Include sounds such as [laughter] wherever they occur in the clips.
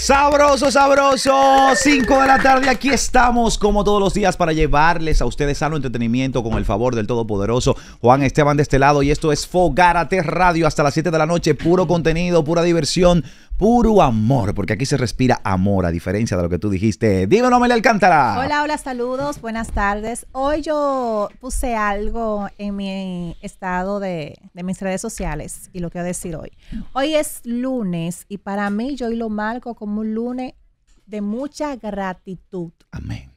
Sabroso, sabroso. 5 de la tarde, aquí estamos como todos los días para llevarles a ustedes sano entretenimiento con el favor del Todopoderoso Juan Esteban de este lado. Y esto es Fogarate Radio hasta las 7 de la noche. Puro contenido, pura diversión, puro amor, porque aquí se respira amor, a diferencia de lo que tú dijiste. me le Alcántara. Hola, hola, saludos, buenas tardes. Hoy yo puse algo en mi estado de, de mis redes sociales y lo quiero decir hoy. Hoy es lunes y para mí yo hoy lo marco como un lunes de mucha gratitud. Amén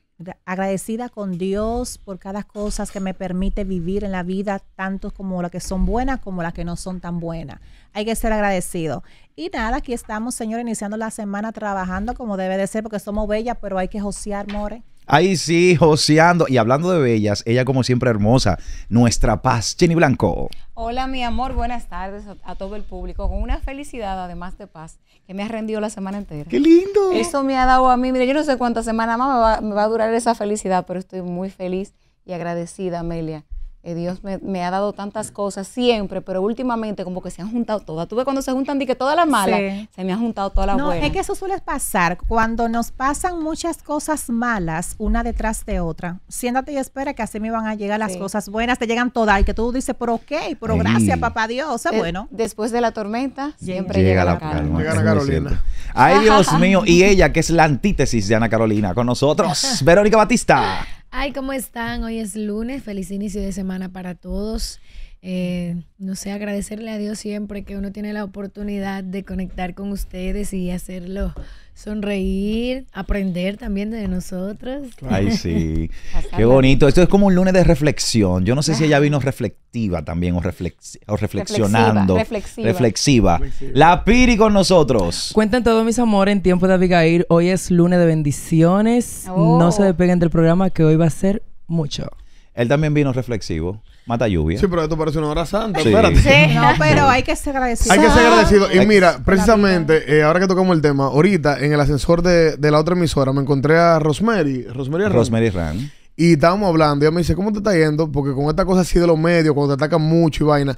agradecida con Dios por cada cosa que me permite vivir en la vida, tanto como las que son buenas como las que no son tan buenas. Hay que ser agradecido. Y nada, aquí estamos, Señor, iniciando la semana trabajando como debe de ser, porque somos bellas, pero hay que josear, more. Ahí sí, joseando. Y hablando de bellas, ella como siempre hermosa, nuestra paz, Jenny Blanco. Hola, mi amor, buenas tardes a todo el público, con una felicidad además de paz, que me ha rendido la semana entera. ¡Qué lindo! Eso me ha dado a mí, mire, yo no sé cuántas semanas más me va a durar esa felicidad, pero estoy muy feliz y agradecida, Amelia, eh, Dios me, ha dado tantas cosas siempre, pero últimamente como que se han juntado todas. Tú ves cuando se juntan, di que todas las malas, se me han juntado todas las no, Es que eso suele pasar. Cuando nos pasan muchas cosas malas, una detrás de otra, siéntate y espera que así me van a llegar las cosas buenas, te llegan todas y que tú dices, pero ok, pero gracias, papá Dios. Eh, bueno. Después de la tormenta, siempre llega, la, calma. Llega Ay, Dios [laughs] mío, y ella que es la antítesis de Ana Carolina con nosotros, [laughs] Verónica Batista. Ay, ¿cómo están? Hoy es lunes, feliz inicio de semana para todos. Eh, no sé, agradecerle a Dios siempre que uno tiene la oportunidad de conectar con ustedes y hacerlo sonreír, aprender también de nosotros. Ay, sí. [laughs] Qué bonito. Esto es como un lunes de reflexión. Yo no sé si ella vino reflectiva también o, reflexionando. Reflexiva, La Piri con nosotros. Cuenten todos mis amores en tiempo de Abigail. Hoy es lunes de bendiciones. No se oh. despeguen del programa que hoy va a ser mucho. Él también vino reflexivo mata lluvia. Sí, pero esto parece una hora santa. Espérate. Sí. [laughs] No, pero hay que ser agradecido. Hay que ser agradecido. Y mira, precisamente, eh, ahora que tocamos el tema, ahorita en el ascensor de, la otra emisora me encontré a Rosemary. Rosemary Ran. Rosemary Y estábamos hablando. Y ella me dice, ¿cómo te está yendo? Porque con esta cosa así de los medios, cuando te atacan mucho y vaina,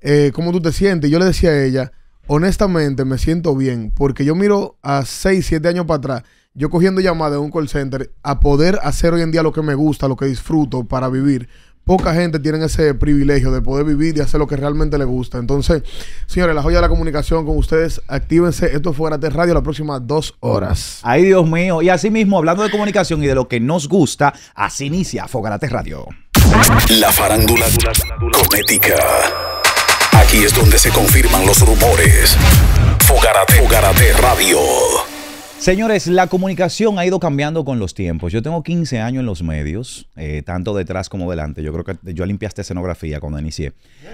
eh, ¿cómo tú te sientes? Y yo le decía a ella, honestamente me siento bien. Porque yo miro a 6, 7 años para atrás yo cogiendo llamadas de un call center a poder hacer hoy en día lo que me gusta, lo que disfruto para vivir poca gente tiene ese privilegio de poder vivir y hacer lo que realmente le gusta. Entonces, señores, la joya de la comunicación con ustedes, actívense. Esto es Fogarate Radio las próximas dos horas. Ay, Dios mío. Y así mismo, hablando de comunicación y de lo que nos gusta, así inicia Fogarate Radio. La farándula cosmética. Aquí es donde se confirman los rumores. Fogarate, Fogarate Radio. Señores, la comunicación ha ido cambiando con los tiempos. Yo tengo 15 años en los medios, eh, tanto detrás como delante. Yo creo que yo limpiaste escenografía cuando inicié.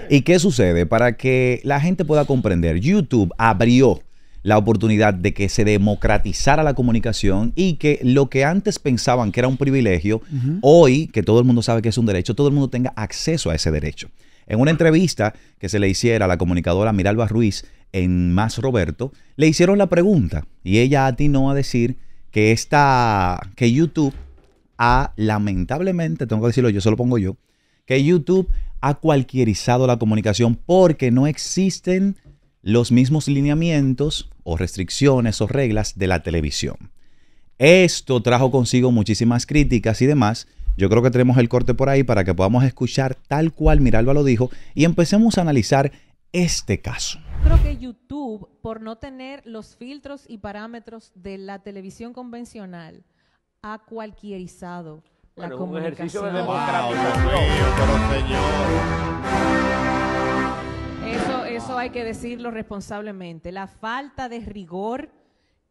¿Y qué sucede? Para que la gente pueda comprender, YouTube abrió la oportunidad de que se democratizara la comunicación y que lo que antes pensaban que era un privilegio, hoy que todo el mundo sabe que es un derecho, todo el mundo tenga acceso a ese derecho. En una entrevista que se le hiciera a la comunicadora Miralba Ruiz, en Más Roberto, le hicieron la pregunta y ella atinó a decir que que YouTube ha lamentablemente, tengo que decirlo, yo se lo pongo yo, que YouTube ha cualquierizado la comunicación porque no existen los mismos lineamientos o restricciones o reglas de la televisión. Esto trajo consigo muchísimas críticas y demás. Yo creo que tenemos el corte por ahí para que podamos escuchar tal cual Miralba lo dijo y empecemos a analizar este caso creo que YouTube, por no tener los filtros y parámetros de la televisión convencional, ha cualquierizado la comunicación. eso, eso hay que decirlo responsablemente. La falta de rigor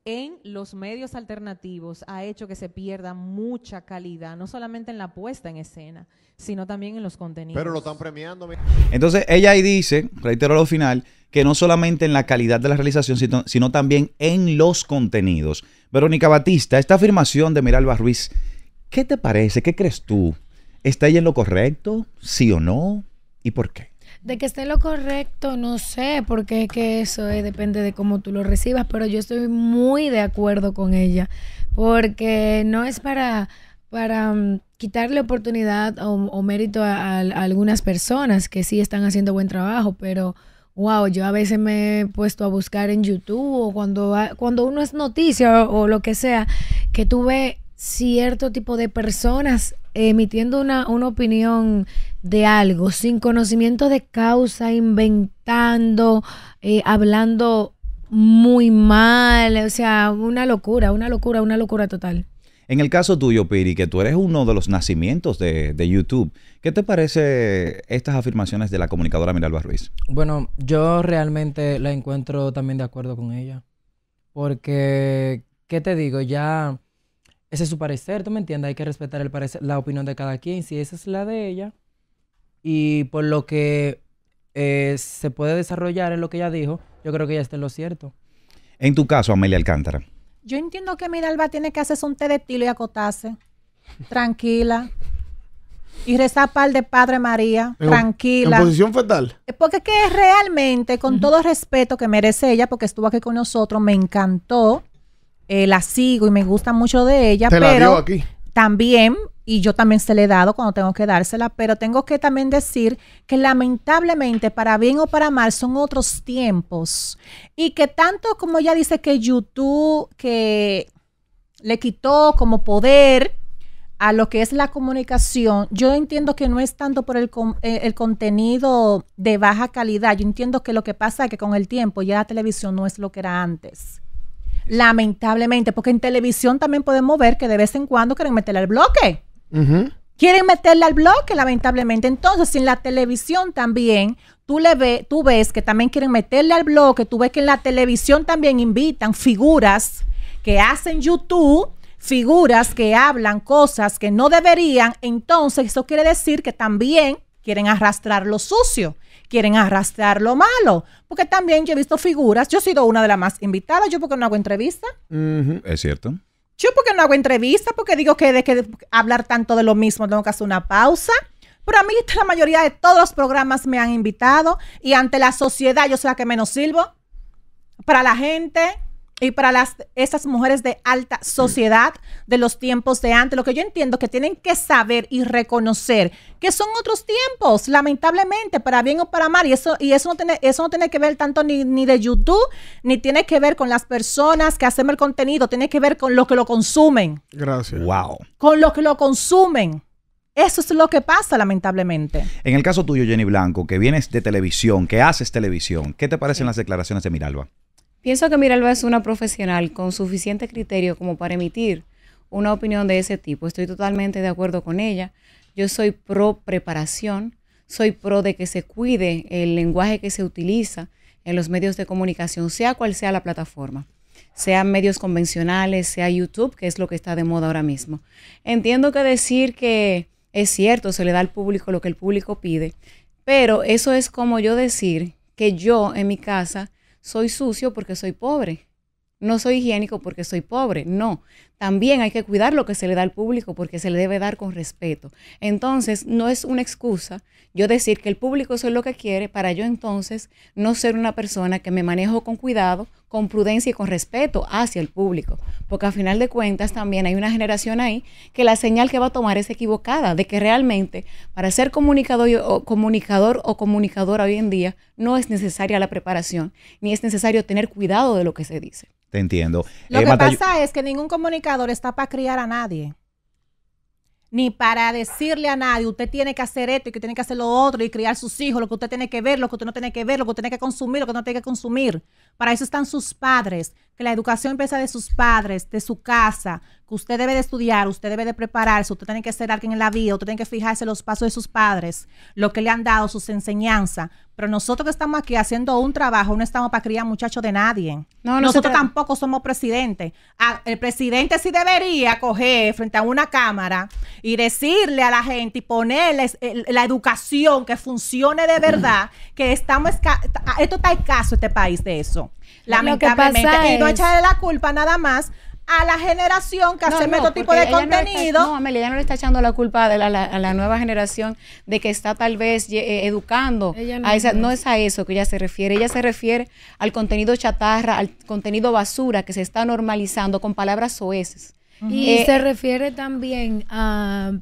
en los medios alternativos ha hecho que se pierda mucha calidad, no solamente en la puesta en escena, sino también en los contenidos. Pero lo están premiando. Entonces ella ahí dice, reitero lo final, que no solamente en la calidad de la realización, sino, sino también en los contenidos. Verónica Batista, esta afirmación de Miralba Ruiz, ¿qué te parece? ¿Qué crees tú? ¿Está ella en lo correcto? ¿Sí o no? ¿Y por qué? de que esté lo correcto, no sé, porque es que eso eh, depende de cómo tú lo recibas, pero yo estoy muy de acuerdo con ella, porque no es para, para mm, quitarle oportunidad o, mérito a, algunas personas que sí están haciendo buen trabajo, pero wow, yo a veces me he puesto a buscar en YouTube o cuando, cuando uno es noticia o, lo que sea, que tuve cierto tipo de personas emitiendo una, una opinión de algo sin conocimiento de causa, inventando, eh, hablando muy mal, o sea, una locura, una locura, una locura total. En el caso tuyo, Piri, que tú eres uno de los nacimientos de, YouTube, ¿qué te parece estas afirmaciones de la comunicadora Miralba Ruiz? Bueno, yo realmente la encuentro también de acuerdo con ella, porque, ¿qué te digo? Ya ese es su parecer, ¿tú me entiendes? Hay que respetar el la opinión de cada quien. Si esa es la de ella, y por lo que eh, se puede desarrollar en lo que ella dijo, yo creo que ya está en lo cierto. En tu caso, Amelia Alcántara. Yo entiendo que Miralba tiene que hacerse un té de estilo y acotarse. Tranquila. Y rezar de Padre María, tranquila. En posición fatal. Eh, porque que realmente, con todo respeto que merece ella, porque estuvo aquí con nosotros, me encantó. Eh, la sigo y me gusta mucho de ella. Te pero la dio aquí. También y yo también se le he dado cuando tengo que dársela, pero tengo que también decir que lamentablemente, para bien o para mal, son otros tiempos. Y que tanto como ella dice que YouTube que le quitó como poder a lo que es la comunicación, yo entiendo que no es tanto por el, eh, contenido de baja calidad, yo entiendo que lo que pasa es que con el tiempo ya la televisión no es lo que era antes. Lamentablemente, porque en televisión también podemos ver que de vez en cuando quieren meterle al bloque. Quieren meterle al bloque, lamentablemente. Entonces, en la televisión también, tú, le ves, tú ves que también quieren meterle al bloque, tú ves que en la televisión también invitan figuras que hacen YouTube figuras que hablan cosas que no deberían, entonces eso quiere decir que también quieren arrastrar lo sucio, quieren arrastrar lo malo, porque también yo he visto figuras, yo he sido una de las más invitadas, yo porque no hago entrevista. Es cierto. Yo porque no hago entrevistas, porque digo que de que hablar tanto de lo mismo tengo que hacer una pausa. Pero a mí [laughs] la mayoría de todos los programas me han invitado y ante la sociedad yo soy la que menos sirvo para la gente y para las, esas mujeres de alta sociedad de los tiempos de antes. Lo que yo entiendo que tienen que saber y reconocer que son otros tiempos, lamentablemente, para bien o para mal. Y eso, y eso no tiene, eso no tiene que ver tanto ni, de YouTube, ni tiene que ver con las personas que hacen el contenido, tiene que ver con lo que lo consumen. Gracias. Wow. Con lo que lo consumen. Eso es lo que pasa, lamentablemente. En el caso tuyo, Jenny Blanco, que vienes de televisión, que haces televisión, ¿qué te parecen las declaraciones de Miralba? Pienso que Miralba es una profesional con suficiente criterio como para emitir una opinión de ese tipo. Estoy totalmente de acuerdo con ella. Yo soy pro preparación, soy pro de que se cuide el lenguaje que se utiliza en los medios de comunicación, sea cual sea la plataforma sean medios convencionales, sea YouTube, que es lo que está de moda ahora mismo. Entiendo que decir que es cierto, se le da al público lo que el público pide, pero eso es como yo decir que yo en mi casa soy sucio porque soy pobre, no soy higiénico porque soy pobre, no también hay que cuidar lo que se le da al público porque se le debe dar con respeto. Entonces, no es una excusa yo decir que el público es lo que quiere para yo entonces no ser una persona que me manejo con cuidado, con prudencia y con respeto hacia el público. Porque a final de cuentas también hay una generación ahí que la señal que va a tomar es equivocada, de que realmente para ser comunicador o, comunicador o comunicadora hoy en día no es necesaria la preparación, ni es necesario tener cuidado de lo que se dice. Te entiendo. Lo eh, que pasa es que ningún comunicador está para criar a nadie. Ni para decirle a nadie, usted tiene que hacer esto y que tiene que hacer lo otro y criar sus hijos, lo que usted tiene que ver, lo que usted no tiene que ver, lo que usted tiene que consumir, lo que no tiene que consumir. Para eso están sus padres que la educación empieza de sus padres, de su casa, que usted debe de estudiar, usted debe de prepararse, usted tiene que ser alguien en la vida, usted tiene que fijarse en los pasos de sus padres, lo que le han dado, sus enseñanzas. Pero nosotros que estamos aquí haciendo un trabajo, no estamos para criar muchachos de nadie. No, nosotros tampoco somos presidente. Ah, el presidente sí debería coger frente a una cámara y decirle a la gente y ponerles eh, la educación que funcione de verdad, que estamos, esto está escaso este país de eso lamentablemente. y no echarle la culpa nada más a la generación que hace este tipo de contenido. No, Amelia, ella no le está echando la culpa a la nueva generación de que está tal vez eh, educando. a esa, no es a eso que ella se refiere. Ella se refiere al contenido chatarra, al contenido basura que se está normalizando con palabras soeces. Y eh, se refiere también a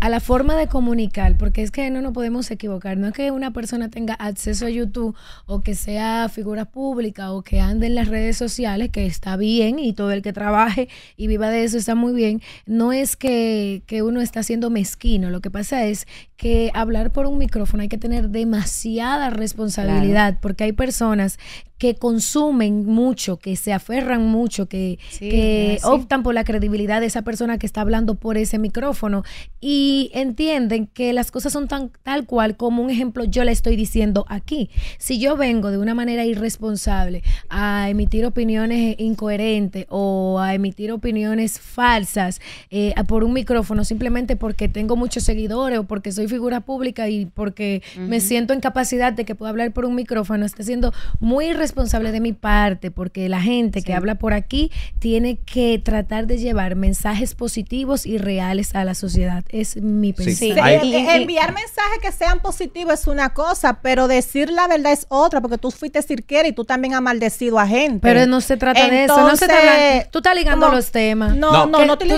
a la forma de comunicar, porque es que no nos podemos equivocar. No es que una persona tenga acceso a YouTube o que sea figura pública o que ande en las redes sociales, que está bien y todo el que trabaje y viva de eso está muy bien. No es que, que uno está siendo mezquino. Lo que pasa es que hablar por un micrófono hay que tener demasiada responsabilidad porque hay personas que consumen mucho, que se aferran mucho, que, optan por la credibilidad de esa persona que está hablando por ese micrófono y entienden que las cosas son tan tal cual como un ejemplo yo le estoy diciendo aquí. Si yo vengo de una manera irresponsable a emitir opiniones incoherentes o a emitir opiniones falsas eh, por un micrófono simplemente porque tengo muchos seguidores o porque soy figura pública y porque me siento en capacidad de que pueda hablar por un micrófono, está siendo muy irresponsable de mi parte, porque la gente que habla por aquí tiene que tratar de llevar mensajes positivos y reales a la sociedad. Es mi pensamiento. enviar mensajes que sean positivos es una cosa, pero decir la verdad es otra, porque tú fuiste cirquera y tú también has maldecido a gente. Pero no se trata de eso, no se trata, Tú estás ligando los temas. No, no, no, ligando tú eh,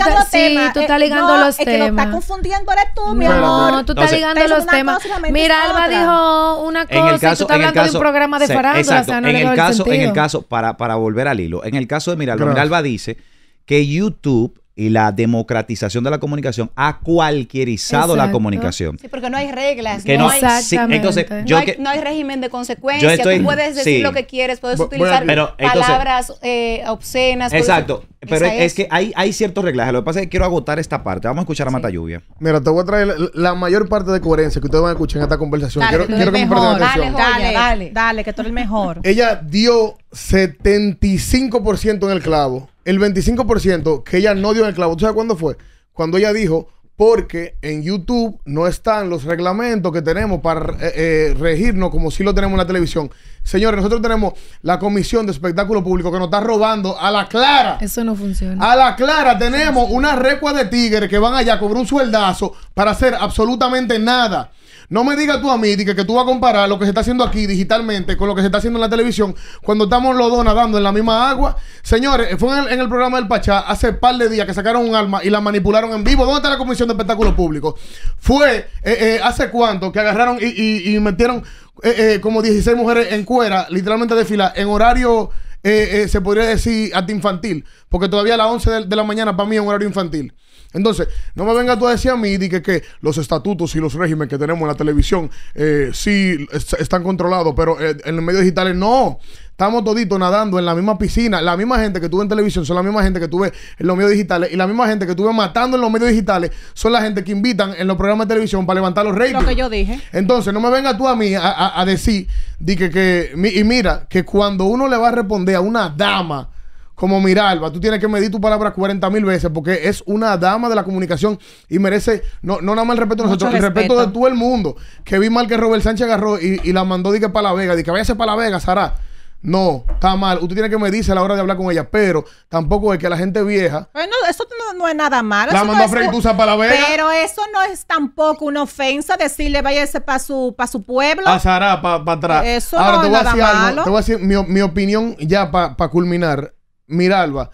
estás ligando los temas. Que lo estás confundiendo eres tú, mi amor está ligando los temas. Mira, Alba dijo una cosa en el caso, y tú estás hablando de un programa de farándula. o sea, no en, el caso, el en el caso, para, para volver al hilo, en el caso de Miralba, Miralba dice que YouTube y la democratización de la comunicación ha cualquierizado la comunicación. Sí, porque no hay reglas. Que no, hay, entonces, yo no, hay, no, hay, régimen de consecuencias. Tú puedes decir lo que quieres, puedes utilizar palabras eh, obscenas. Exacto. Pero es, que hay, hay ciertos reglajes. Lo que pasa es que quiero agotar esta parte. Vamos a escuchar a Mata Lluvia. Mira, te voy a traer la, mayor parte de coherencia que ustedes van a escuchar en esta conversación. quiero que, me Dale, dale, dale, dale, que tú eres el mejor. [laughs] Ella dio 75% en el clavo. El 25% que ella no dio en el clavo. ¿Tú sabes cuándo fue? Cuando ella dijo porque en YouTube no están los reglamentos que tenemos para eh, eh, regirnos como si lo tenemos en la televisión. Señores, nosotros tenemos la Comisión de Espectáculo Público que nos está robando a la clara. Eso no funciona. A la clara tenemos una recua de tigres que van allá a cobrar un sueldazo para hacer absolutamente nada. No me digas tú a mí que, que tú vas a comparar lo que se está haciendo aquí digitalmente con lo que se está haciendo en la televisión cuando estamos los dos nadando en la misma agua. Señores, fue en el, programa del Pachá hace par de días que sacaron un arma y la manipularon en vivo. ¿Dónde está la Comisión de Espectáculos Públicos? Fue eh, eh, hace cuánto que agarraron y, metieron eh, como 16 mujeres en cuera, literalmente de fila, en horario... se podría decir hasta infantil, porque todavía a las 11 de, de la mañana para mí es un horario infantil. Entonces, no me vengas tú a decir a mí que, que los estatutos y los regímenes que tenemos en la televisión eh, sí están controlados, pero eh, en los medios digitales no. Estamos toditos nadando en la misma piscina. La misma gente que tuve en televisión son la misma gente que tuve en los medios digitales. Y la misma gente que tuve matando en los medios digitales son la gente que invitan en los programas de televisión para levantar los ratings. Lo que yo dije. Entonces, no me vengas tú a mí a, decir, di que, que, y mira, que cuando uno le va a responder a una dama como Miralba. Tú tienes que medir tu palabra 40 mil veces porque es una dama de la comunicación y merece, no, no nada más el respeto de nosotros, respeto. el respeto de todo el mundo. Que vi mal que Robert Sánchez agarró y, la mandó dije para la Vega. Dije, váyase para la Vega, Sara. No, está mal. Usted tiene que medirse a la hora de hablar con ella, pero tampoco es que la gente vieja. Bueno, eso no, es nada malo. La mandó a Freddy para la Vega. Pero eso no es tampoco una ofensa decirle váyase para su, su pueblo. A Sara, para atrás. Eso Ahora, te voy a decir malo. Algo, te voy a decir mi, opinión ya para culminar. Miralba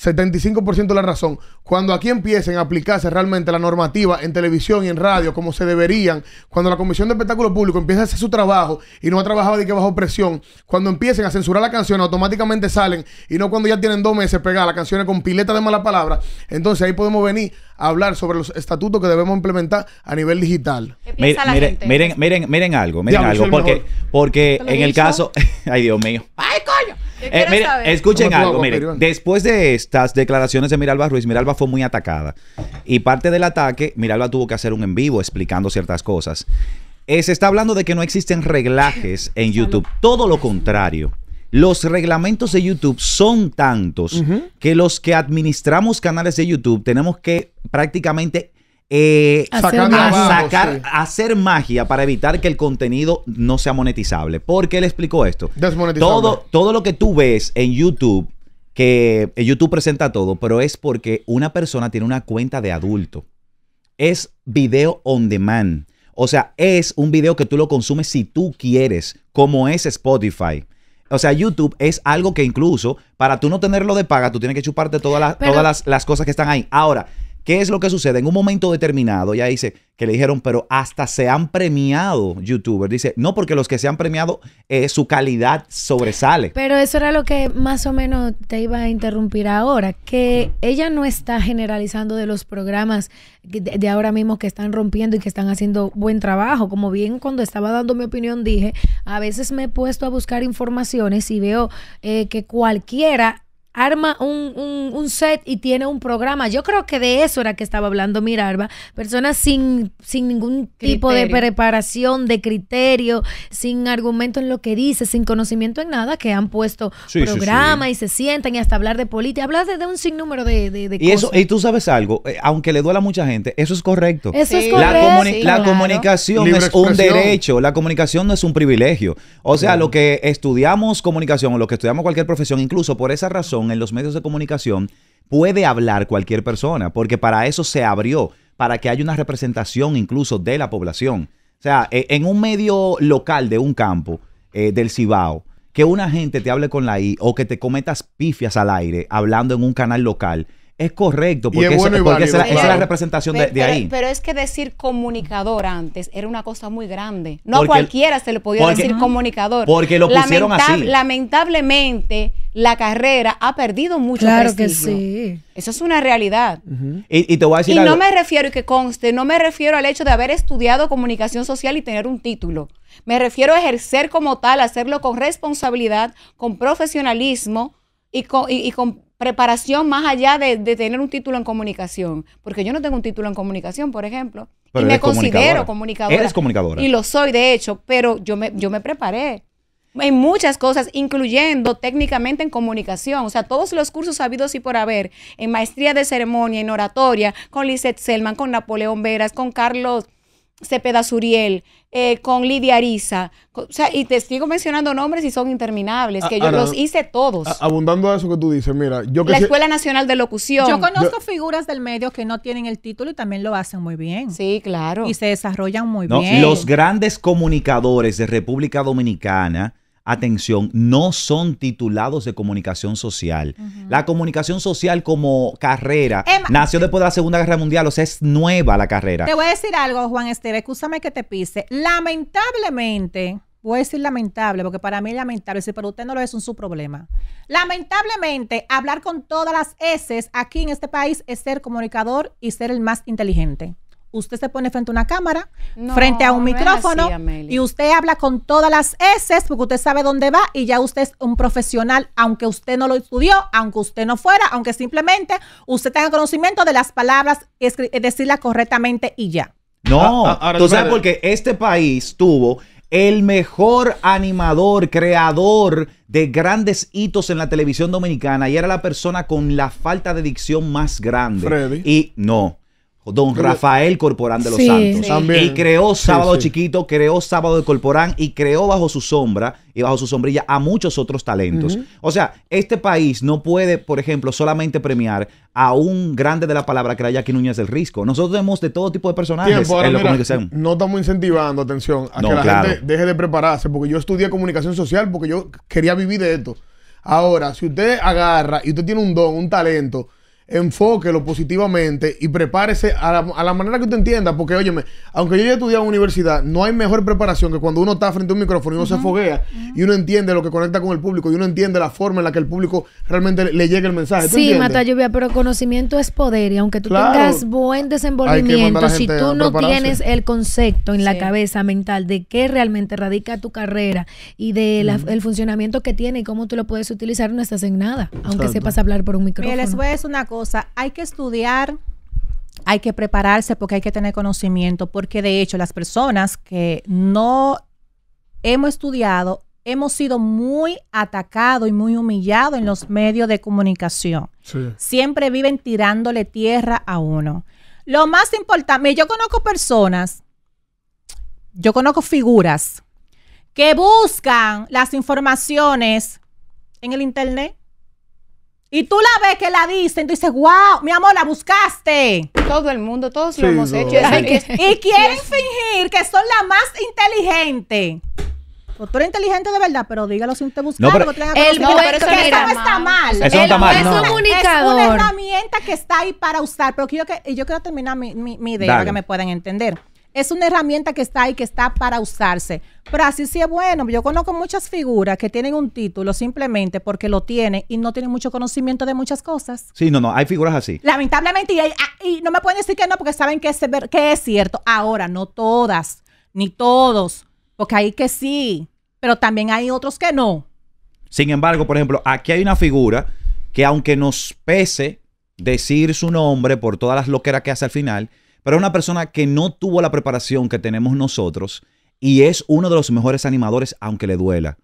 75% de la razón. Cuando aquí empiecen a aplicarse realmente la normativa en televisión y en radio como se deberían, cuando la Comisión de Espectáculo Público empieza a hacer su trabajo y no ha trabajado de que bajo presión, cuando empiecen a censurar la canción, automáticamente salen y no cuando ya tienen dos meses pegadas las canciones con pileta de mala palabra, entonces ahí podemos venir a hablar sobre los estatutos que debemos implementar a nivel digital. Miren, miren, miren, algo, miren algo, porque, porque en el caso, [laughs] ay Dios mío, ay coño, eh, escuchen algo, miren, después de esto, estas declaraciones de Miralba Ruiz, Miralba fue muy atacada. Y parte del ataque, Miralba tuvo que hacer un en vivo explicando ciertas cosas. Eh, se está hablando de que no existen reglajes en YouTube. Todo lo contrario. Los reglamentos de YouTube son tantos que los que administramos canales de YouTube tenemos que prácticamente eh, hacer, magia. Sacar, hacer magia para evitar que el contenido no sea monetizable. ¿Por qué le explicó esto? Todo, todo lo que tú ves en YouTube que eh, YouTube presenta todo, pero es porque una persona tiene una cuenta de adulto. Es video on demand. O sea, es un video que tú lo consumes si tú quieres, como es Spotify. O sea, YouTube es algo que incluso para tú no tenerlo de paga, tú tienes que chuparte todas las, todas las cosas que están ahí. Ahora, ¿Qué es lo que sucede? En un momento determinado, ya dice que le dijeron, pero hasta se han premiado YouTuber. Dice, no, porque los que se han premiado, eh, su calidad sobresale. Pero eso era lo que más o menos te iba a interrumpir ahora, que ella no está generalizando de los programas de, ahora mismo que están rompiendo y que están haciendo buen trabajo. Como bien cuando estaba dando mi opinión dije, a veces me he puesto a buscar informaciones y veo eh, que cualquiera arma un, un, set y tiene un programa. Yo creo que de eso era que estaba hablando Mirarba. Personas sin, sin ningún tipo de preparación, de criterio, sin argumento en lo que dice, sin conocimiento en nada, que han puesto programas programa y se sientan y hasta hablar de política. Hablas de, un sinnúmero de, de, de y cosas. Eso, y tú sabes algo, eh, aunque le duela a mucha gente, eso es correcto. La, comunicación es un derecho, la comunicación no es un privilegio. O sea, lo que estudiamos comunicación o lo que estudiamos cualquier profesión, incluso por esa razón, en los medios de comunicación puede hablar cualquier persona, porque para eso se abrió, para que haya una representación incluso de la población. O sea, e, en un medio local de un campo, eh, del Cibao, que una gente te hable con la I o que te cometas pifias al aire hablando en un canal local, es correcto, porque, es esa, es la representación de, ahí. Pero, es que decir comunicador antes era una cosa muy grande. No a cualquiera se le podía decir comunicador. Porque lo pusieron así. Lamentablemente, la carrera ha perdido mucho Claro que sí. Eso es una realidad. y, te voy a decir Y no me refiero, y que conste, no me refiero al hecho de haber estudiado comunicación social y tener un título. Me refiero a ejercer como tal, hacerlo con responsabilidad, con profesionalismo, y con, y, preparación más allá de, tener un título en comunicación. Porque yo no tengo un título en comunicación, por ejemplo. y me considero comunicadora. Eres comunicadora. Y lo soy, de hecho, pero yo me, yo me preparé en muchas cosas, incluyendo técnicamente en comunicación. O sea, todos los cursos habidos y por haber, en maestría de ceremonia, en oratoria, con Lisette Selman, con Napoleón Veras, con Carlos Cepeda Suriel, eh, con Lidia Arisa, O sea, y te sigo mencionando nombres y son interminables, ah, que yo ah, los ah, hice todos. abundando a eso que tú dices, mira, yo que La Escuela Nacional de Locución. Yo conozco figuras del medio que no tienen el título y también lo hacen muy bien. Sí, claro. Y se desarrollan muy bien. Los grandes comunicadores de República Dominicana atención, no son titulados de comunicación social. La comunicación social como carrera nació después de la Segunda Guerra Mundial, o sea, es nueva la carrera. Te voy a decir algo, Juan Esteve escúchame que te pise. Lamentablemente, voy a decir lamentable, porque para mí es lamentable, Pero usted no lo es, un su problema. Lamentablemente, hablar con todas las S aquí en este país es ser comunicador y ser el más inteligente usted se pone frente a una cámara, frente a un micrófono y usted habla con todas las S porque usted sabe dónde va y ya usted es un profesional, aunque usted no lo estudió, aunque usted no fuera, aunque simplemente usted tenga conocimiento de las palabras, decirla eh, decirlas correctamente y ya. No, ah, ah, tú sabes porque este país tuvo el mejor animador, creador de grandes hitos en la televisión dominicana y era la persona con la falta de dicción más grande. Freddy. Y no, Don Rafael Corporán de los Santos. Y creó Sábado Chiquito, creó Sábado de Corporán y creó bajo su sombra y bajo su sombrilla a muchos otros talentos. O sea, este país no puede, por ejemplo, solamente premiar a un grande de la palabra que era Jackie Núñez del Risco. Nosotros tenemos de todo tipo de personajes No estamos incentivando, atención, a que la gente deje de prepararse, porque yo estudié comunicación social porque yo quería vivir de esto. Ahora, si usted agarra y usted tiene un don, un talento, enfóquelo positivamente y prepárese a la, manera que usted entienda, porque óyeme, aunque yo haya estudiado en universidad, no hay mejor preparación que cuando uno está frente a un micrófono y uno se foguea y uno entiende lo que conecta con el público y uno entiende la forma en la que el público realmente le, llegue llega el mensaje. sí, Mata Lluvia, pero conocimiento es poder y aunque tú tengas buen desenvolvimiento, si tú no tienes el concepto en la cabeza mental de qué realmente radica tu carrera y del de el funcionamiento que tiene y cómo tú lo puedes utilizar, no estás en nada, aunque sepas hablar por un micrófono. les voy una hay que estudiar, hay que prepararse porque hay que tener conocimiento, porque de hecho las personas que no hemos estudiado hemos sido muy atacados y muy humillados en los medios de comunicación. Siempre viven tirándole tierra a uno. Lo más importante, yo conozco personas, yo conozco figuras que buscan las informaciones en el Internet. Y tú la ves que la dicen, tú dices, wow, mi amor, la buscaste. Todo el mundo, todos lo hemos hecho. [laughs] y quieren fingir que son la más inteligente. Pues tú eres inteligente de verdad, pero dígalo si te buscar. No, te el no, pero eso, no está mal. Eso no Es, un comunicador. es una herramienta que está ahí para usar. Pero que yo, yo quiero terminar mi, idea para que me puedan entender es una herramienta que está ahí, que está para usarse. Pero así sí es bueno. Yo conozco muchas figuras que tienen un título simplemente porque lo tienen y no tienen mucho conocimiento de muchas cosas. Sí, no, no, hay figuras así. Lamentablemente, y, ah, y no me pueden decir que no porque saben que es, que es cierto. Ahora, no todas, ni todos, porque hay que sí, pero también hay otros que no. Sin embargo, por ejemplo, aquí hay una figura que aunque nos pese decir su nombre por todas las loqueras que hace al final, pero es una persona que no tuvo la preparación que tenemos nosotros y es uno de los mejores animadores, aunque le duela.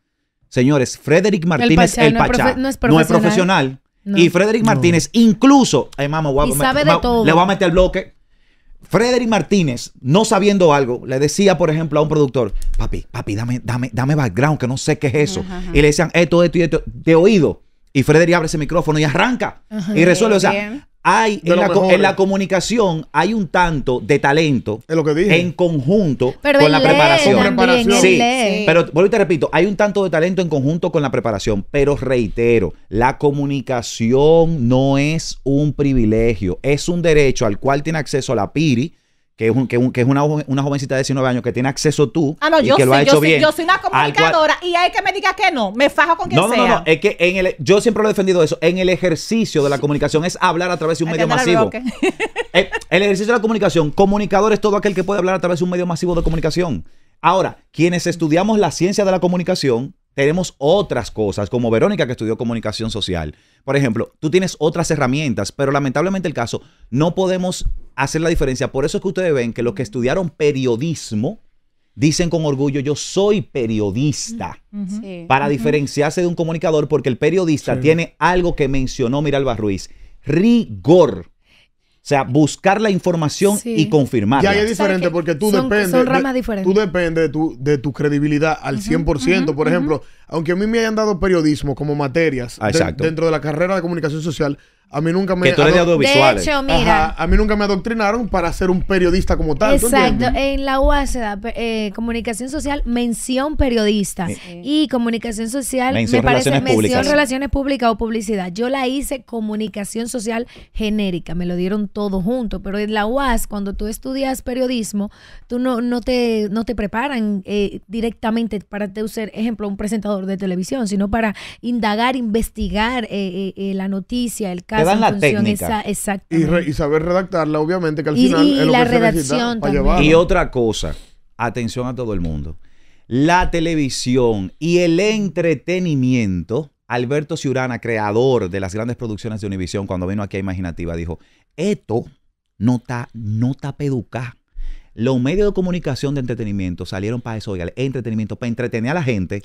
Señores, Frederick Martínez, el Pachá, no, es, profesional. Y Frederick Martínez, incluso, le va a meter al bloque. Frederick Martínez, no sabiendo algo, le decía, por ejemplo, a un productor, papi, papi, dame, dame, dame background, que no sé qué es eso. Y le decían esto, esto y esto, de oído. Y Frederick abre ese micrófono y arranca. y resuelve. o sea, hay en la, comunicación hay un tanto de talento en conjunto con la preparación. pero vuelvo y te repito, hay un tanto de talento en conjunto con la preparación, pero reitero, la comunicación no es un privilegio, es un derecho al cual tiene acceso la PIRI que es, un, que, es una, jovencita de 19 años que tiene acceso tú ah, y que lo ha hecho yo bien. yo soy una comunicadora y hay que me diga que no, me fajo con quien sea. no, No, no, es que en el, yo siempre lo he defendido eso, en el ejercicio de la comunicación es hablar a través de un medio masivo. [laughs] Eh, el ejercicio de la comunicación, comunicador es todo aquel que puede hablar a través de un medio masivo de comunicación. Ahora, quienes estudiamos la ciencia de la comunicación, tenemos otras cosas, como Verónica que estudió comunicación social. Por ejemplo, tú tienes otras herramientas, pero lamentablemente el caso, no podemos hacer la diferencia. Por eso es que ustedes ven que los que estudiaron periodismo dicen con orgullo, yo soy periodista, para diferenciarse de un comunicador, porque el periodista tiene algo que mencionó Miralba Ruiz, rigor. O sea, buscar la información y confirmarla. Ya es diferente porque tú depende dependes. de, tú depende de tu, credibilidad al 100%. por ejemplo, aunque a mí me hayan dado periodismo como materias ah, dentro de la carrera de comunicación social, a mí nunca me. Que de a mí nunca me adoctrinaron para ser un periodista como tal. Exacto. en la UAS se da eh, comunicación social, mención periodista. Y comunicación social, me parece, mención relaciones públicas o publicidad. Yo la hice comunicación social genérica. Me lo dieron todo junto. Pero en la UAS, cuando tú estudias periodismo, tú no, no, te, no te preparan eh, directamente para ser, ejemplo, un presentador de televisión, sino para indagar, investigar eh, la noticia, el caso dan la técnica. y, saber redactarla, obviamente, que al final. la redacción Y otra cosa, atención a todo el mundo. La televisión y el entretenimiento. Alberto Ciurana, creador de las grandes producciones de Univisión, cuando vino aquí a Imaginativa, dijo: Esto no está no los medios de comunicación de entretenimiento salieron para eso, oiga, entretenimiento, para entretener a la gente.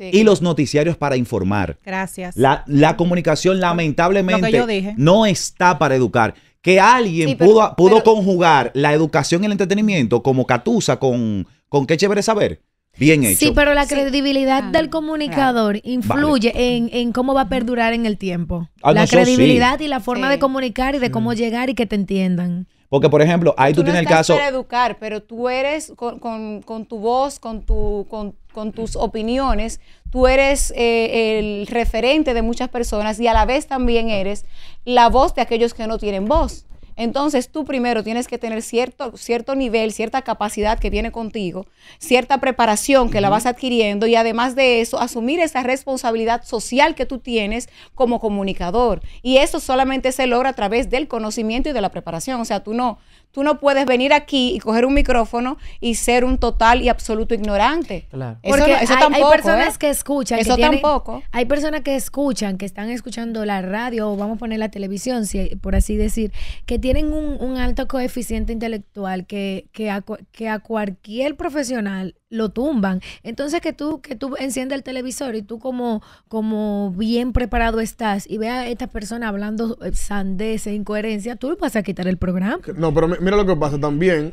Y los noticiarios para informar. Gracias. La, comunicación, lamentablemente, no está para educar. Que alguien pudo, pudo conjugar la educación y el entretenimiento como Catusa con, con qué chévere saber. Bien hecho. Sí, pero la credibilidad ah, del comunicador influye en, cómo va a perdurar en el tiempo. Ah, la credibilidad y la forma de comunicar y de cómo mm. llegar y que te entiendan. Porque, por ejemplo, ahí tú, tienes el caso. Para educar, pero tú eres con, tu voz, con, con, tus opiniones, tú eres eh, el referente de muchas personas y a la vez también eres la voz de aquellos que no tienen voz. Entonces tú primero tienes que tener cierto, cierto nivel, cierta capacidad que viene contigo, cierta preparación que la vas adquiriendo y además de eso, asumir esa responsabilidad social que tú tienes como comunicador. Y eso solamente se logra a través del conocimiento y de la preparación. O sea, tú no, tú no puedes venir aquí y coger un micrófono y ser un total y absoluto ignorante. Claro. eso, hay, personas ¿eh? que escuchan. Eso tampoco. Hay personas que escuchan, que están escuchando la radio o vamos a poner la televisión, por así decir, que tienen tienen un, alto coeficiente intelectual que, que, a, cualquier profesional lo tumban. Entonces que tú, que tú enciendas el televisor y tú como, como bien preparado estás y veas a esta persona hablando eh, sandeces, incoherencia, tú le vas a quitar el programa. No, pero mira lo que pasa también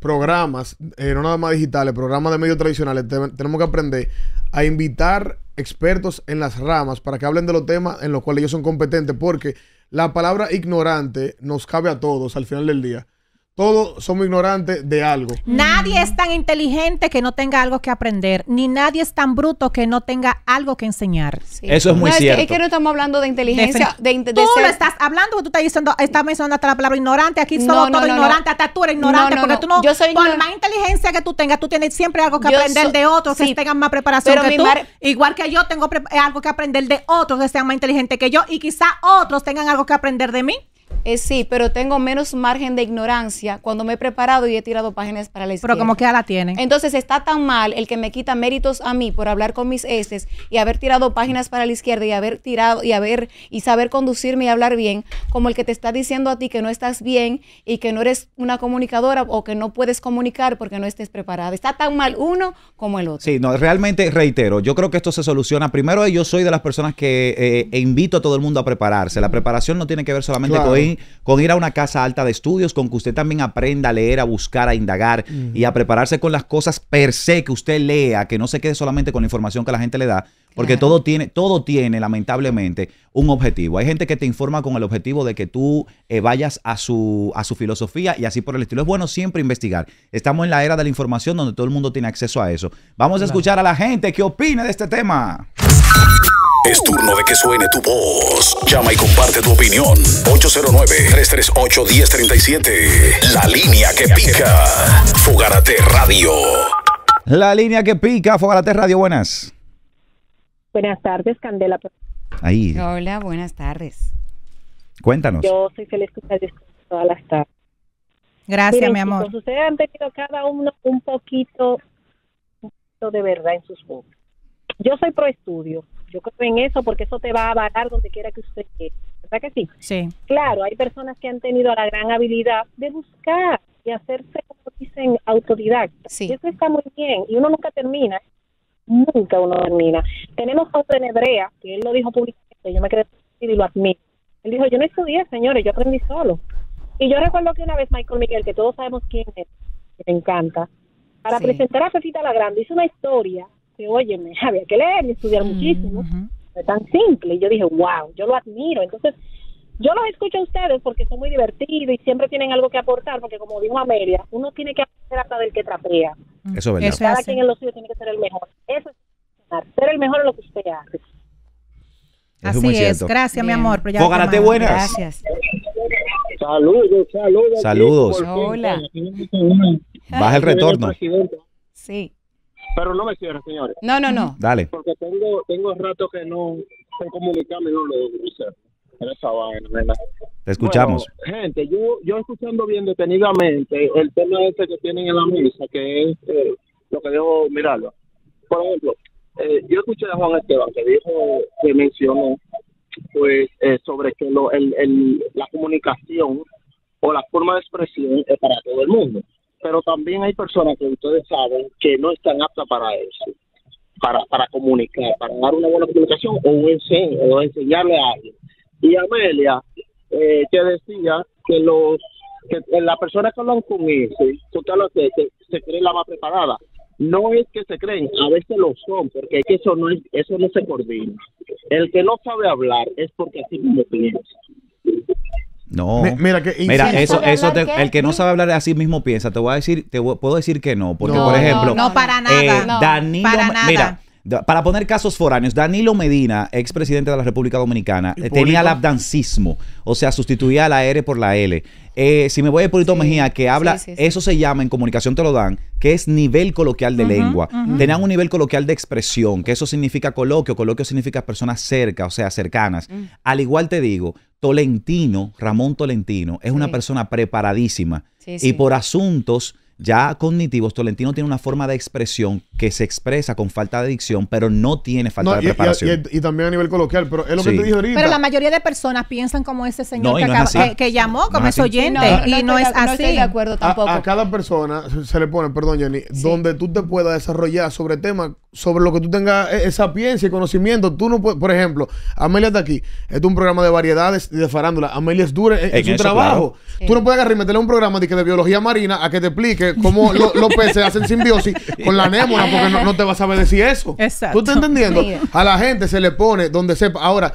programas, eh, no nada más digitales, programas de medios tradicionales, tenemos que aprender a invitar expertos en las ramas para que hablen de los temas en los cuales ellos son competentes, porque la palabra ignorante nos cabe a todos al final del día. Todos somos ignorantes de algo. Nadie es tan inteligente que no tenga algo que aprender, ni nadie es tan bruto que no tenga algo que enseñar. Eso es muy cierto. Es que, no estamos hablando de inteligencia. De, tú lo estás hablando, tú estás diciendo, estás mencionando hasta la palabra ignorante. Aquí somos todos ignorantes. hasta tú eres ignorante, porque tú no, yo soy por más inteligencia que tú tengas, tú tienes siempre algo que aprender de otros que tengan más preparación que tú. Igual que yo tengo algo que aprender de otros que sean más inteligentes que yo y quizá otros tengan algo que aprender de mí. Eh, sí, pero tengo menos margen de ignorancia cuando me he preparado y he tirado páginas para la izquierda. Pero como que ya la tiene. Entonces está tan mal el que me quita méritos a mí por hablar con mis exes y haber tirado páginas para la izquierda y haber tirado y haber y saber conducirme y hablar bien, como el que te está diciendo a ti que no estás bien y que no eres una comunicadora o que no puedes comunicar porque no estés preparada. Está tan mal uno como el otro. Sí, no, realmente reitero, yo creo que esto se soluciona. Primero, yo soy de las personas que eh, eh, invito a todo el mundo a prepararse. La preparación no tiene que ver solamente con con con ir a una casa alta de estudios, con que usted también aprenda a leer, a buscar, a indagar y a prepararse con las cosas per se que usted lea, que no se quede solamente con la información que la gente le da, porque todo tiene, todo tiene, lamentablemente, un objetivo. Hay gente que te informa con el objetivo de que tú eh, vayas a su, a su filosofía y así por el estilo. Es bueno siempre investigar. Estamos en la era de la información donde todo el mundo tiene acceso a eso. Vamos a escuchar a la gente que opine de este tema. Es turno de que suene tu voz. Llama y comparte tu opinión. 809-338-1037. La línea que pica. Fogarate Radio. La línea que pica. Fogarate Radio. Buenas. Buenas tardes, Candela. Ahí. Hola, buenas tardes. Cuéntanos. Yo soy feliz todas las tardes. Gracias, mi amor. han tenido cada uno un poquito, de verdad en sus voces Yo soy pro estudio yo creo en eso porque eso te va a avalar donde quiera que usted esté. ¿Verdad que sí? Sí. Claro, hay personas que han tenido la gran habilidad de buscar y hacerse, como dicen, autodidacta. Sí. Y eso está muy bien. Y uno nunca termina. Nunca uno termina. Tenemos otro en hebrea, que él lo dijo públicamente, yo me quedé y lo admito. Él dijo, yo no estudié, señores, yo aprendí solo. Y yo recuerdo que una vez Michael Miguel, que todos sabemos quién es, que me encanta, para presentar a Fefita la Grande, hizo una historia que, me [laughs] había que leer y estudiar muchísimo. tan simple. Y yo dije, wow, yo lo admiro. Entonces, yo los escucho a ustedes porque son muy divertidos y siempre tienen algo que aportar, porque como dijo Amelia, uno tiene que hacer hasta del que trapea. Eso es verdad. Cada quien en los suyo tiene que ser el mejor. Eso es ser el mejor en lo que usted hace. Así es, gracias mi amor. Fogarate buenas. Gracias. Saludos, saludos. Saludos. Hola. Baja el retorno. Sí. Pero no me cierren, señores. No, no, no. Dale. Porque tengo, tengo rato que no sé comunicarme no lo En esa vaina, Te escuchamos. gente, yo, yo escuchando bien detenidamente el tema este que tienen en la mesa, que es eh, lo que debo mirarlo. Por ejemplo, eh, yo escuché a Juan Esteban que dijo, que mencionó, pues, eh, sobre que lo, el, el, la comunicación o la forma de expresión es para todo el mundo. Pero también hay personas que ustedes saben que no están aptas para eso, para, comunicar, para dar una buena comunicación o, enseñarle a alguien. Y Amelia eh, te decía que los que las personas que hablan con ese, total, se, se la más preparada. No es que se creen, a veces lo son, porque eso no es, eso no se coordina. El que no sabe hablar es porque así mismo piensa. No. mira, que eso, eso el que no mm. sabe hablar de así mismo piensa. Te voy a decir, te puedo decir que no, porque por ejemplo, no, para eh, nada, para nada. Para poner casos foráneos, Danilo Medina, expresidente de la República Dominicana, eh, tenía el abdancismo, o sea, sustituía la R por la L. Eh, si me voy a Puerto Mejía, que habla, eso se llama en comunicación te lo dan, que es nivel coloquial de lengua. Tenían un nivel coloquial de expresión, que eso significa coloquio, coloquio significa personas cerca, o sea, cercanas. Mm. Al igual te digo, Tolentino, Ramón Tolentino, es una persona preparadísima. Y por asuntos ya cognitivos, Tolentino tiene una forma de expresión que se expresa con falta de dicción, pero no tiene falta de preparación. Y, también a nivel coloquial, pero es lo que te dije ahorita. Pero la mayoría de personas piensan como ese señor que, llamó, como ese oyente, y no, es así. estoy de acuerdo tampoco. A, cada persona se le pone, perdón Jenny, donde tú te puedas desarrollar sobre temas, sobre lo que tú tengas e, esa piensa y conocimiento. Tú no puedes, por ejemplo, Amelia está aquí, este es un programa de variedades y de farándula. Amelia es dura en, su trabajo. Tú no puedes agarrar y meterle un programa de, de biología marina a que te explique como los peces hacen simbiosis con la anémona, porque no, te vas a saber decir eso. Exacto. ¿Tú estás entendiendo? A la gente se le pone donde sepa. Ahora,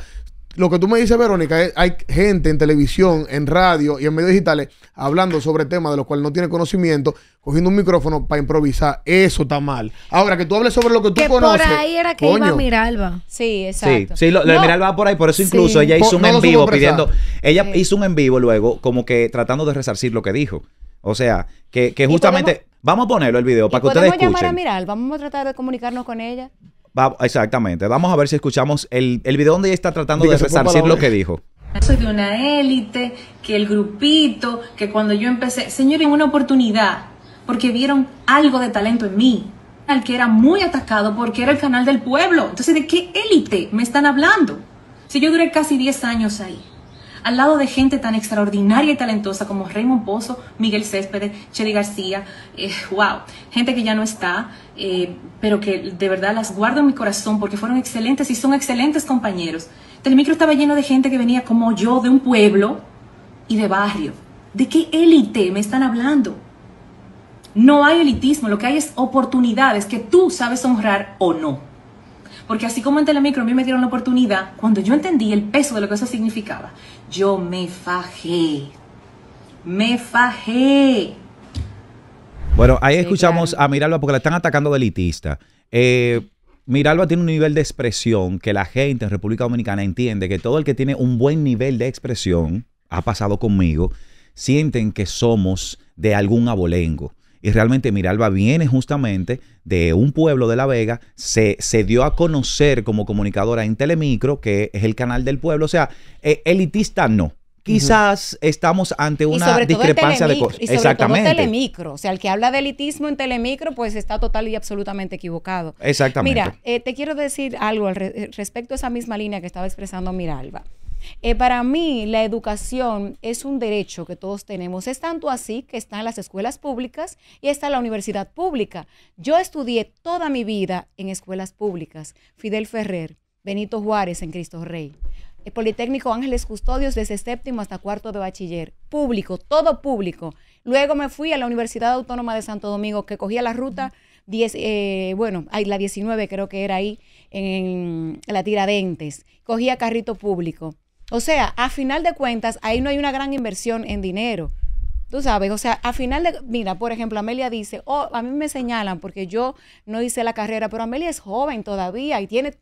lo que tú me dices, Verónica, hay gente en televisión, en radio y en medios digitales hablando sobre temas de los cuales no tiene conocimiento, cogiendo un micrófono para improvisar. Eso está mal. Ahora, que tú hables sobre lo que tú conoces. Por ahí era que iba Miralba. Sí, exacto. Sí, Miralba va por ahí. Por eso incluso ella hizo un en vivo pidiendo. Ella hizo un en vivo luego, como que tratando de resarcir lo que dijo. O sea, que, justamente... vamos a ponerlo el video para que ustedes escuchen. Vamos a llamar a Miral, vamos a tratar de comunicarnos con ella. exactamente, vamos a ver si escuchamos el, el video donde ella está tratando de resarcir lo que dijo. soy de una élite, que el grupito, que cuando yo empecé, señores, una oportunidad, porque vieron algo de talento en mí, al que era muy atacado porque era el canal del pueblo. Entonces, ¿de qué élite me están hablando? Si yo duré casi 10 años ahí al lado de gente tan extraordinaria y talentosa como Raymond Pozo, Miguel Céspedes, Chedi García, eh, wow, gente que ya no está, eh, pero que de verdad las guardo en mi corazón porque fueron excelentes y son excelentes compañeros. Telemicro estaba lleno de gente que venía como yo de un pueblo y de barrio. ¿De qué élite me están hablando? No hay elitismo, lo que hay es oportunidades que tú sabes honrar o no. Porque así como en Telemicro a mí me dieron la oportunidad, cuando yo entendí el peso de lo que eso significaba, yo me fajé. Me fajé. Bueno, ahí escuchamos a Miralba porque la están atacando de elitista. Eh, Miralba tiene un nivel de expresión que la gente en República Dominicana entiende que todo el que tiene un buen nivel de expresión, ha pasado conmigo, sienten que somos de algún abolengo y realmente Miralba viene justamente de un pueblo de La Vega, se, se, dio a conocer como comunicadora en Telemicro, que es el canal del pueblo, o sea, e, elitista no. Quizás estamos ante una discrepancia de cosas. Y sobre Exactamente. todo Telemicro. O sea, el que habla de elitismo en Telemicro, pues está total y absolutamente equivocado. Exactamente. Mira, eh, te quiero decir algo eh, respecto a esa misma línea que estaba expresando Miralba. Eh, para mí, la educación es un derecho que todos tenemos. Es tanto así que están las escuelas públicas y está la universidad pública. Yo estudié toda mi vida en escuelas públicas. Fidel Ferrer, Benito Juárez en Cristo Rey. El Politécnico Ángeles Custodios desde séptimo hasta cuarto de bachiller. Público, todo público. Luego me fui a la Universidad Autónoma de Santo Domingo, que cogía la ruta 10, eh, la 19 creo que era ahí, en, en la Tiradentes. Cogía carrito público. O sea, a final de cuentas, ahí no hay una gran inversión en dinero. Tú sabes, o sea, a final de... Mira, por ejemplo, Amelia dice, oh, a mí me señalan porque yo no hice la carrera, pero Amelia es joven todavía y tiene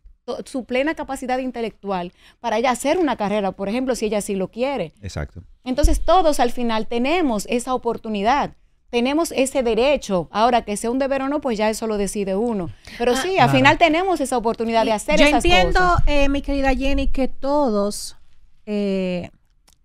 su plena capacidad intelectual para ella hacer una carrera, por ejemplo, si ella sí lo quiere. Exacto. Entonces todos al final tenemos esa oportunidad, tenemos ese derecho. Ahora que sea un deber o no, pues ya eso lo decide uno. Pero ah, sí, al final tenemos esa oportunidad de hacer yo Yo entiendo, eh, mi querida Jenny, que todos eh,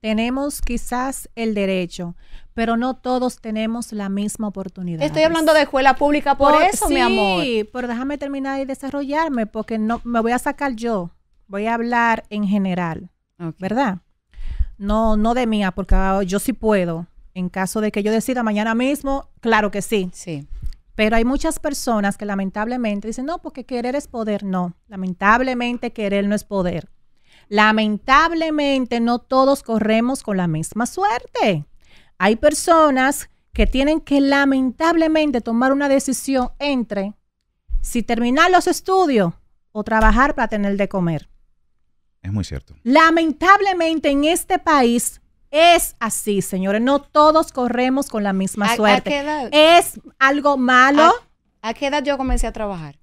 tenemos quizás el derecho, pero no todos tenemos la misma oportunidad. Estoy hablando de escuela pública por, eso, mi amor. Sí, pero déjame terminar y desarrollarme porque no me voy a sacar yo. Voy a hablar en general, ¿verdad? No, no de mía, porque ah, yo sí puedo. En caso de que yo decida mañana mismo, claro que sí. Sí. Pero hay muchas personas que lamentablemente dicen, no, porque querer es poder. No, lamentablemente querer no es poder. Lamentablemente no todos corremos con la misma suerte. Hay personas que tienen que lamentablemente tomar una decisión entre si terminar los estudios o trabajar para tener de comer. Es muy cierto. Lamentablemente en este país es así, señores. No todos corremos con la misma suerte. es algo malo. a, qué edad yo comencé a trabajar?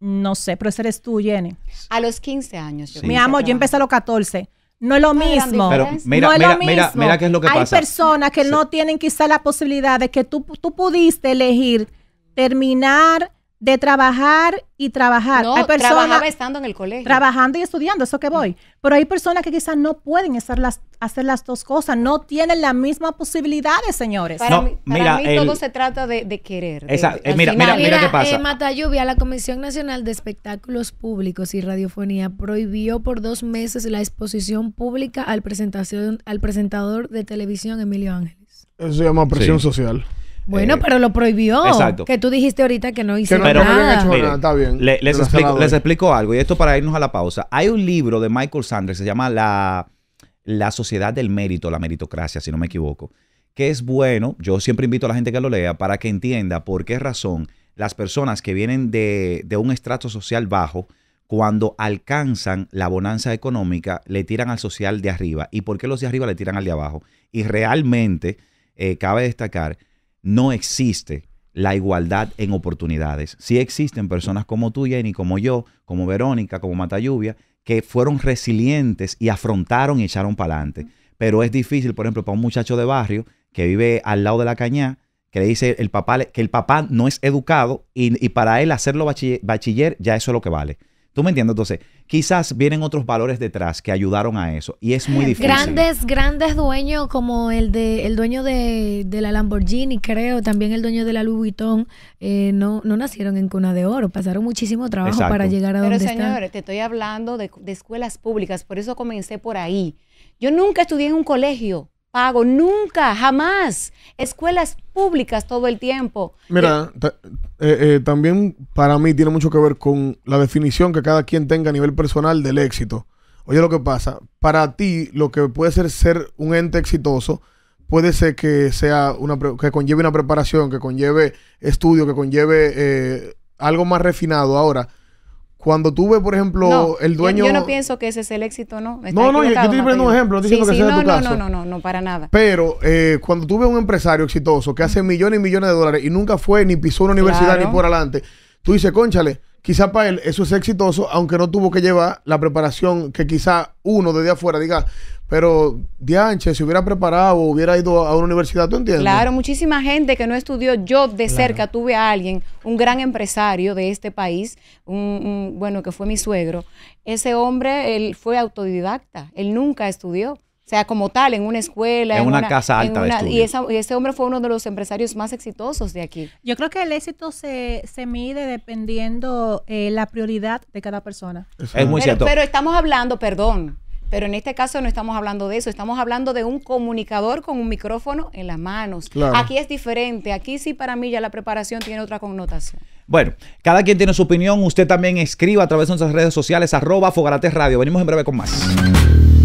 No sé, pero ese eres tú, Jenny. A los 15 años. Yo Mi amor, yo empecé a los 14. No es lo mismo. Pero mira, no es mira, lo mismo. mira, qué es lo que Hay pasa. Hay personas que no tienen quizá la posibilidad de que tú, tú pudiste elegir terminar de trabajar y trabajar. No, trabajaba estando en el colegio. Trabajando y estudiando, eso que voy. Mm. Pero hay personas que quizás no pueden hacer las, hacer las dos cosas, no tienen las mismas posibilidades, señores. Para mí, mira, todo se trata de, querer. mira, mira, qué pasa. Eh, Mata Lluvia, la Comisión Nacional de Espectáculos Públicos y Radiofonía prohibió por dos meses la exposición pública al, presentación, al presentador de televisión Emilio Ángeles. Eso se llama presión social. Bueno, eh, pero lo prohibió. Exacto. Que tú dijiste ahorita que no hicieron que no, nada. Hecho nada. Está bien. les, explico, algo, y esto para irnos a la pausa. Hay un libro de Michael Sanders se llama la, la Sociedad del Mérito, la meritocracia, si no me equivoco, que es bueno, yo siempre invito a la gente que lo lea para que entienda por qué razón las personas que vienen de, un estrato social bajo, cuando alcanzan la bonanza económica, le tiran al social de arriba. ¿Y por qué los de arriba le tiran al de abajo? Y realmente, eh, cabe destacar no existe la igualdad en oportunidades. Sí existen personas como tú, Jenny, como yo, como Verónica, como Lluvia, que fueron resilientes y afrontaron y echaron para adelante. Pero es difícil, por ejemplo, para un muchacho de barrio que vive al lado de la caña, que le dice el papá, que el papá no es educado y, para él hacerlo bachiller, ya eso es lo que vale. ¿Tú me entiendes? Entonces, quizás vienen otros valores detrás que ayudaron a eso. Y es muy difícil. Grandes, grandes dueños como el de el dueño de, la Lamborghini, creo, también el dueño de la Louis Vuitton, eh, no, no nacieron en cuna de oro. Pasaron muchísimo trabajo para llegar a donde están. Pero señores, te estoy hablando de escuelas públicas, por eso comencé por ahí. Yo nunca estudié en un colegio pago, nunca, jamás. Escuelas públicas todo el tiempo. Mira, eh, eh, eh, también para mí tiene mucho que ver con la definición que cada quien tenga a nivel personal del éxito. Oye, lo que pasa, para ti lo que puede ser ser un ente exitoso puede ser que sea una que conlleve una preparación, que conlleve estudio, que conlleve algo más refinado. Ahora, cuando tuve por ejemplo, el dueño. Yo, no pienso que ese es el éxito, ¿no? no, no, yo, estoy poniendo un ejemplo, no estoy que no, no, No, no, no, no, para nada. Pero eh, cuando tuve ves un empresario exitoso que hace millones y millones de dólares y nunca fue ni pisó una universidad ni por adelante, tú dices, conchale, quizá para él eso es exitoso, aunque no tuvo que llevar la preparación que quizá uno desde afuera diga, pero, Dianche, si hubiera preparado, hubiera ido a una universidad, ¿tú entiendes? Claro, muchísima gente que no estudió. Yo de cerca tuve a alguien, un gran empresario de este país, un, bueno, que fue mi suegro. Ese hombre, él fue autodidacta, él nunca estudió. O sea, como tal, en una escuela. En, una, casa alta. de y, y, ese hombre fue uno de los empresarios más exitosos de aquí. Yo creo que el éxito se, se mide dependiendo eh, la prioridad de cada persona. Es muy cierto. Pero estamos hablando, perdón, pero en este caso no estamos hablando de eso, estamos hablando de un comunicador con un micrófono en las manos. Aquí es diferente, aquí sí para mí ya la preparación tiene otra connotación. Bueno, cada quien tiene su opinión, usted también escriba a través de nuestras redes sociales, arroba Fogarate Radio. Venimos en breve con más.